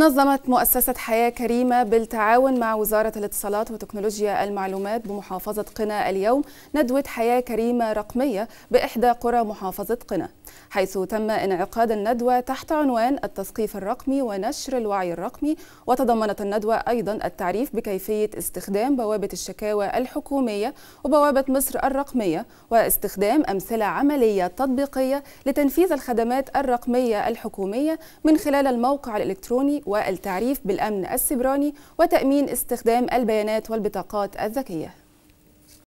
نظمت مؤسسة حياة كريمة بالتعاون مع وزارة الاتصالات وتكنولوجيا المعلومات بمحافظة قنا اليوم ندوة حياة كريمة رقمية بإحدى قرى محافظة قنا حيث تم انعقاد الندوة تحت عنوان التثقيف الرقمي ونشر الوعي الرقمي وتضمنت الندوة أيضا التعريف بكيفية استخدام بوابة الشكاوى الحكومية وبوابة مصر الرقمية واستخدام أمثلة عملية تطبيقية لتنفيذ الخدمات الرقمية الحكومية من خلال الموقع الإلكتروني والتعريف بالأمن السبراني وتأمين استخدام البيانات والبطاقات الذكية